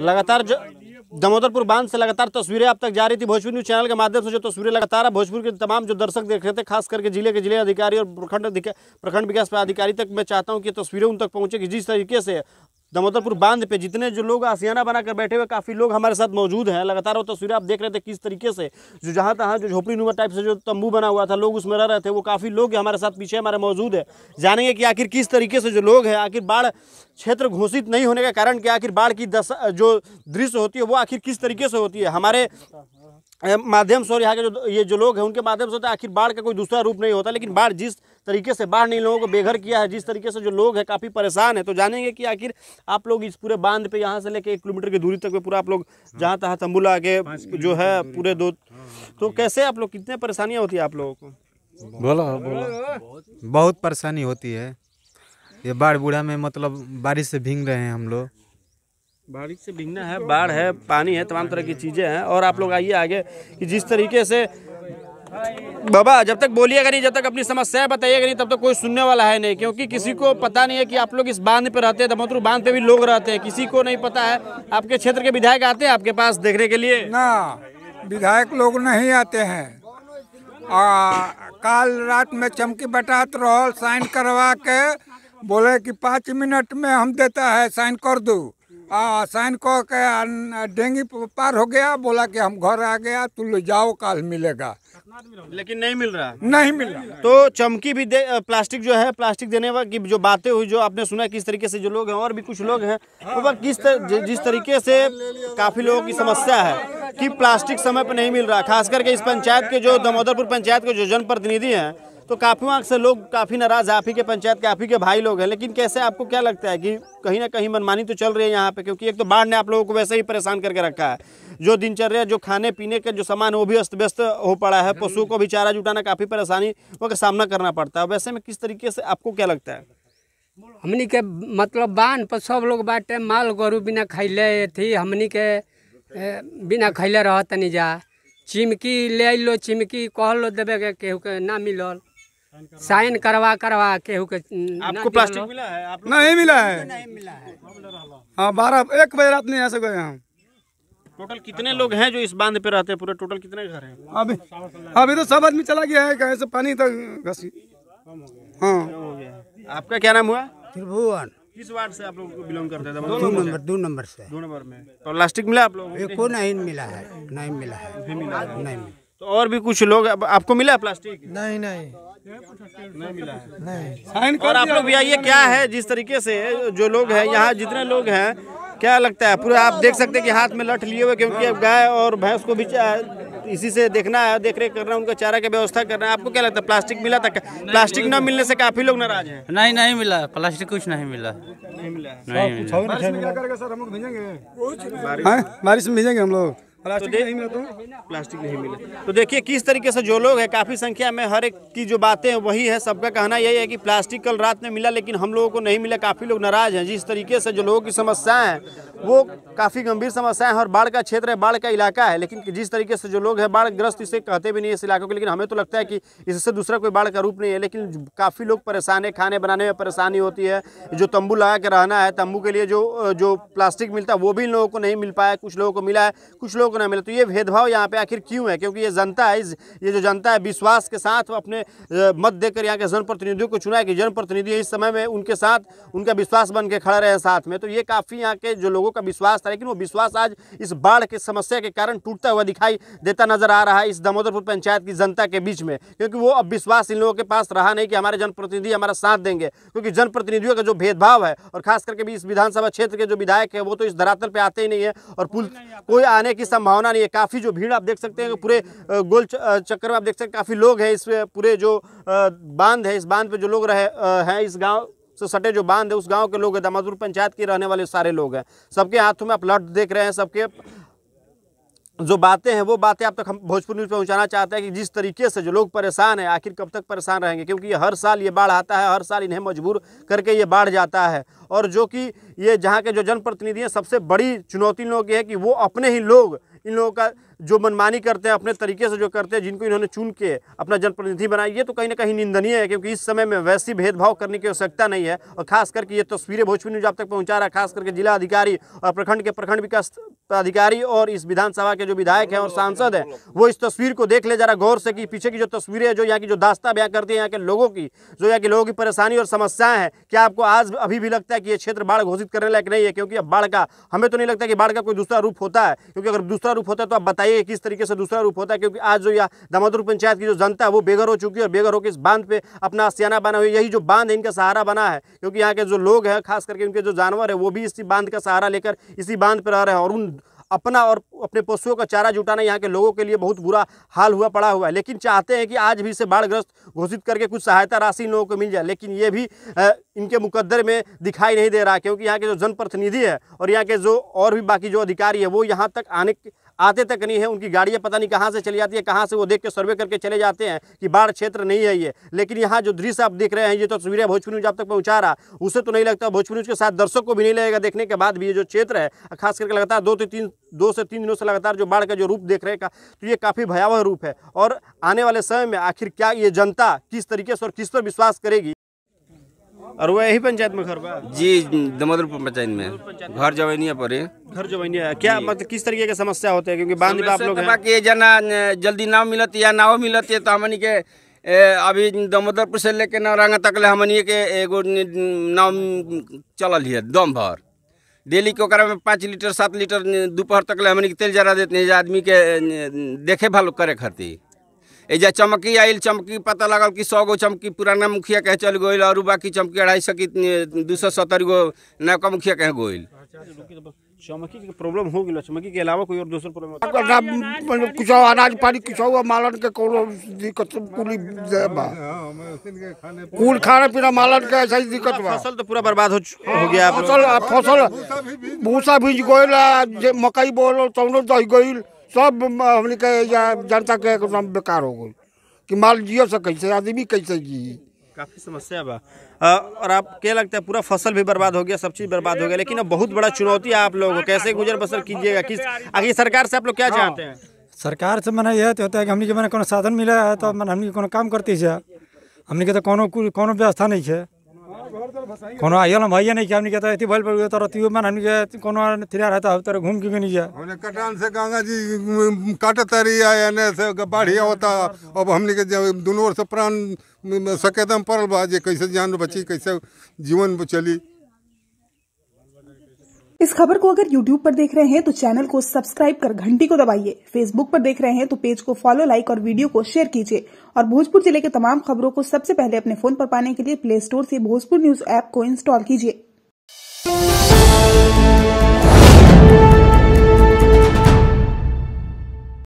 लगातार जो दमोदरपुर बांध से लगातार तस्वीरें अब तक जा रही थी भोजपुर न्यूज चैनल के माध्यम से जो तस्वीरें लगातार भोजपुर के तमाम जो दर्शक देख रहे थे खास करके जिले के जिले अधिकारी और प्रखंड प्रखंड विकास पदाधिकारी तक मैं चाहता हूँ कि तस्वीरें उन तक पहुंचे कि जिस तरीके से दमोदरपुर बांध पे जितने जो लोग आसियाना बनाकर बैठे हुए काफ़ी लोग हमारे साथ मौजूद हैं लगातार वो तस्वीरें आप देख रहे थे किस तरीके से जो जहाँ तहाँ जो झोपड़ी नुमा टाइप से जो तंबू बना हुआ था लोग उसमें रह रहे थे वो काफ़ी लोग हमारे साथ पीछे हमारे मौजूद है जानेंगे कि आखिर किस तरीके से जो लोग हैं आखिर बाढ़ क्षेत्र घोषित नहीं होने का कारण कि आखिर बाढ़ की दशा जो दृश्य होती है वो आखिर किस तरीके से होती है हमारे माध्यम से और यहाँ के जो ये जो लोग हैं उनके माध्यम से होता तो है आखिर बाढ़ का कोई दूसरा रूप नहीं होता लेकिन बाढ़ जिस तरीके से बाढ़ ने लोगों को बेघर किया है जिस तरीके से जो लोग हैं काफ़ी परेशान है तो जानेंगे कि आखिर आप लोग इस पूरे बांध पे यहाँ से लेके एक किलोमीटर की दूरी तक पे पूरा आप लोग हाँ। जहाँ तहाँ तंबूला के जो है पूरे दो हाँ, हाँ, तो कैसे आप लोग कितने परेशानियाँ होती है आप लोगों को बोला बोला बहुत परेशानी होती है ये बाढ़ बूढ़ा में मतलब बारिश से भींग रहे हैं हम लोग बारिश से भिंगना है तो बाढ़ है पानी है तमाम तरह की चीज़ें हैं और आप लोग आइए आगे कि जिस तरीके से बाबा जब तक बोलिएगा नहीं जब तक अपनी समस्याएं बताइएगा नहीं तब तक तो कोई सुनने वाला है नहीं क्योंकि किसी को पता नहीं है कि आप लोग इस बांध पे रहते हैं दमोत्रु बांध पे भी लोग रहते हैं किसी को नहीं पता है आपके क्षेत्र के विधायक आते हैं आपके पास देखने के लिए ना विधायक लोग नहीं आते हैं आ, काल रात में चमकी बटात रहो साइन करवा के बोले कि पाँच मिनट में हम देता है साइन कर दू हाँ साइन के डेंगी पार हो गया बोला कि हम घर आ गया तुम जाओ कल मिलेगा लेकिन नहीं मिल रहा नहीं मिल रहा तो चमकी भी दे प्लास्टिक जो है प्लास्टिक देने की जो बातें हुई जो आपने सुना किस तरीके से जो लोग हैं और भी कुछ लोग हैं वो तो किस तर, जिस तरीके से काफ़ी लोगों की समस्या है कि प्लास्टिक समय पर नहीं मिल रहा खास करके इस पंचायत के जो दमोदरपुर पंचायत के जो जनप्रतिनिधि हैं तो काफ़ी वहाँ से लोग काफ़ी नाराज़ है आप ही के पंचायत के आप ही के भाई लोग हैं लेकिन कैसे आपको क्या लगता है कि कहीं ना कहीं मनमानी तो चल रही है यहाँ पे क्योंकि एक तो बाढ़ ने आप लोगों को वैसे ही परेशान करके रखा है जो दिनचर्या जो खाने पीने के जो सामान वो भी अस्त व्यस्त हो पड़ा है पशुओं को भी चारा जुटाना काफ़ी परेशानी का सामना करना पड़ता है वैसे में किस तरीके से आपको क्या लगता है हमनी के मतलब बांध पर सब लोग बाटे माल गोरू बिना खैले थी हमनी के बिना खैले रह जा चिमकी ले लो चिमकी कहलो देवे के केहू के ना मिलल साइन करवा करवा के के आपको प्लास्टिक मिला है आप नहीं मिला है नहीं मिला है हाँ बारह एक बजे रात नहीं आ सके हम टोटल कितने लोग हैं जो इस बांध पे रहते हैं पूरे टोटल कितने घर हैं अभी अभी तो सब आदमी चला गया है कहीं से पानी तक घसी हाँ आपका क्या नाम हुआ त्रिभुवन किस वार्ड से आप लोग बिलोंग करते थे दो नंबर दो नंबर से दो नंबर में तो प्लास्टिक मिला आप लोग को नहीं मिला है नहीं मिला है नहीं मिला तो और भी कुछ लोग आपको मिला प्लास्टिक नहीं नहीं नहीं और आप लोग ये क्या है जिस तरीके से जो लोग हैं यहाँ जितने लोग हैं क्या लगता है पूरा आप देख सकते हैं कि हाथ में लठ लिए हुए क्योंकि अब गाय और भैंस को भी इसी से देखना है देख रेख करना है उनका चारा की व्यवस्था करना है आपको क्या लगता है प्लास्टिक मिला था प्लास्टिक न मिलने से काफी लोग नाराज हैं नहीं नहीं मिला प्लास्टिक कुछ नहीं मिला नहीं मिला नहीं बारिश में भेजेंगे हम लोग तो तो? प्लास्टिक नहीं मिला तो देखिए किस तरीके से जो लोग हैं काफ़ी संख्या में हर एक की जो बातें हैं वही है सबका कहना यही है कि प्लास्टिक कल रात में मिला लेकिन हम लोगों को नहीं मिला काफ़ी लोग नाराज़ हैं जिस तरीके से जो लोगों की समस्याएं हैं वो काफ़ी गंभीर समस्याएं हैं और बाढ़ का क्षेत्र है बाढ़ का इलाका है लेकिन जिस तरीके से जो लोग हैं बाढ़ ग्रस्त इसे कहते भी नहीं इस इलाके को लेकिन हमें तो लगता है कि इससे दूसरा कोई बाढ़ का रूप नहीं है लेकिन काफ़ी लोग परेशान है खाने बनाने में परेशानी होती है जो तंबू लगा के रहना है तंबू के लिए जो जो प्लास्टिक मिलता है वो भी इन लोगों को नहीं मिल पाया कुछ लोगों को मिला है कुछ लोग को ना मिले तो ये भेदभाव यहाँ पे आखिर क्यों है क्योंकि ये जनता है ये जो जनता है विश्वास के साथ अपने मत देकर यहाँ के जनप्रतिनिधियों को चुना है कि जनप्रतिनिधि इस समय में उनके साथ उनका विश्वास बन के खड़ा रहे साथ में तो ये काफ़ी यहाँ के जो लोगों का विश्वास था लेकिन वो विश्वास आज इस बाढ़ के समस्या के कारण टूटता हुआ दिखाई देता नजर आ रहा है इस दामोदरपुर पंचायत की जनता के बीच में क्योंकि वो अब विश्वास इन लोगों के पास रहा नहीं कि हमारे जनप्रतिनिधि हमारा साथ देंगे क्योंकि जनप्रतिनिधियों का जो भेदभाव है और खास करके भी इस विधानसभा क्षेत्र के जो विधायक है वो तो इस धरातल पर आते ही नहीं है और पुल कोई आने की संभावना संभावना नहीं है काफ़ी जो भीड़ आप देख सकते हैं पूरे गोल चक्कर में आप देख सकते हैं काफ़ी लोग हैं इस पूरे जो बांध है इस बांध पे जो लोग रहे हैं इस गाँव से सटे जो बांध है उस गाँव के लोग हैं दामादपुर पंचायत के रहने वाले सारे लोग हैं सबके हाथों में आप लट देख रहे हैं सबके जो बातें हैं वो बातें आप तक हम भोजपुर न्यूज़ पहुंचाना चाहते हैं कि जिस तरीके से जो लोग परेशान हैं आखिर कब तक परेशान रहेंगे क्योंकि ये हर साल ये बाढ़ आता है हर साल इन्हें मजबूर करके ये बाढ़ जाता है और जो कि ये जहाँ के जो जनप्रतिनिधि हैं सबसे बड़ी चुनौती लोग ये है कि वो अपने ही लोग इन लोगों का जो मनमानी करते हैं अपने तरीके से जो करते हैं जिनको इन्होंने चुन के अपना जनप्रतिनिधि बनाई ये तो कहीं ना कहीं निंदनीय है क्योंकि इस समय में वैसी भेदभाव करने की आवश्यकता नहीं है और खास करके ये तस्वीरें भोजपुरी न्यूज आप तक पहुँचा रहा है खास करके जिला अधिकारी और प्रखंड के प्रखंड विकास पदाधिकारी और इस विधानसभा के जो विधायक हैं और सांसद हैं वो इस तस्वीर को देख ले जरा गौर से कि पीछे की जो तस्वीरें हैं जो यहाँ की जो दास्ता बयां करती है यहाँ के लोगों की जो यहाँ के लोगों की परेशानी और समस्याएं हैं क्या आपको आज अभी भी लगता है कि ये क्षेत्र बाढ़ घोषित करने लायक नहीं है क्योंकि अब बाढ़ का हमें तो नहीं लगता कि बाढ़ का कोई दूसरा रूप होता है क्योंकि अगर दूसरा रूप होता है तो आप बताइए किस तरीके से दूसरा रूप होता है क्योंकि आज जो यहाँ दामोदर पंचायत की जो जनता है वो बेघर हो चुकी है और बेघर होकर इस बांध पर अपना सियाना बना हुआ यही जो बांध है इनका सहारा बना है क्योंकि यहाँ के जो लोग हैं खास करके उनके जो जानवर है वो भी इसी बांध का सहारा लेकर इसी बांध पर रह रहे हैं और उन अपना और अपने पशुओं का चारा जुटाना यहाँ के लोगों के लिए बहुत बुरा हाल हुआ पड़ा हुआ है लेकिन चाहते हैं कि आज भी इसे बाढ़ग्रस्त घोषित करके कुछ सहायता राशि इन लोगों को मिल जाए लेकिन ये भी इनके मुकद्दर में दिखाई नहीं दे रहा क्योंकि यहाँ के जो जनप्रतिनिधि है और यहाँ के जो और भी बाकी जो अधिकारी है वो यहाँ तक आने आते तक नहीं है उनकी गाड़ियाँ पता नहीं कहाँ से चली जाती है कहाँ से वो देख के सर्वे करके चले जाते हैं कि बाढ़ क्षेत्र नहीं है ये लेकिन यहाँ जो दृश्य आप देख रहे हैं ये तो तस्वीरें भोजपुरी न्यूज आप तक पहुँचा रहा उसे तो नहीं लगता भोजपुरी न्यूज के साथ दर्शक को भी नहीं लगेगा देखने के बाद भी ये जो क्षेत्र है खास करके लगातार दो से तीन दो से तीन दिनों से लगातार जो बाढ़ का जो रूप देख रहे का तो ये काफ़ी भयावह रूप है और आने वाले समय में आखिर क्या ये जनता किस तरीके से और किस पर विश्वास करेगी और वो यही पंचायत में घर जी दमोदरपुर पंचायत में घर जवैनिया पर घर जवैनिया क्या मतलब किस तरीके की समस्या होते हैं क्योंकि बांध आप लोग तो बाकी जना जल्दी ना मिलती या ना मिलती तो हमनी के अभी दमोदरपुर से लेके नौरंगा तक ले हमनी के एगो नाव चलल है दम भर डेली के में पाँच लीटर सात लीटर दोपहर तक ले हमनी के तेल जरा देते हैं आदमी के देखे भालू करे खातिर एजा चमकी आये चमकी पता लगल कि सौ गो चमकी पुराना मुखिया के चल गोल और बाकी चमकी अढ़ाई सौ की दू सौ सत्तर गो नवका मुखिया कहे चमकी के प्रॉब्लम हो गया चमकी के अलावा कोई और प्रॉब्लम मतलब कुछ अनाज पानी कुछ मालन के कोनो दिक्कत बा हाँ, हाँ, कुल खाना पीना मालन के ऐसा ही दिक्कत बा फसल तो पूरा बर्बाद हो, हो गया फसल फसल भूसा भिज गइल मकई बोल चौनो दही गइल सब हमने के जनता के एकदम बेकार हो गई कि माल जियो से कैसे आदमी कैसे जी काफ़ी समस्या बा और आप क्या लगता है पूरा फसल भी बर्बाद हो गया सब चीज़ बर्बाद हो गया लेकिन अब बहुत बड़ा चुनौती है आप लोगों को कैसे गुजर बसर कीजिएगा किस आखिर सरकार से आप लोग क्या हाँ। चाहते हैं सरकार से मैंने यह होता है कि हमने को साधन मिला है तो हमने को काम करती है हमने के तो कोनो व्यवस्था नहीं है कोनो आयल हम आइए नहीं क्या नहीं कहता इतनी बल पर गया तरह तीव्र मन हम गया कोनो थिरा रहता अब तरह घूम के नहीं जा हमने कटान से गंगा जी काटत रही आ एने से बाढ़िया होता अब हमने के दोनों ओर से प्राण सकेदम परल बा जे कैसे जान बची कैसे जीवन चली इस खबर को अगर यूट्यूब पर देख रहे हैं तो चैनल को सब्सक्राइब कर घंटी को दबाइए फेसबुक पर देख रहे हैं तो पेज को फॉलो लाइक और वीडियो को शेयर कीजिए और भोजपुर जिले के तमाम खबरों को सबसे पहले अपने फोन पर पाने के लिए प्ले स्टोर से भोजपुर न्यूज ऐप को इंस्टॉल कीजिए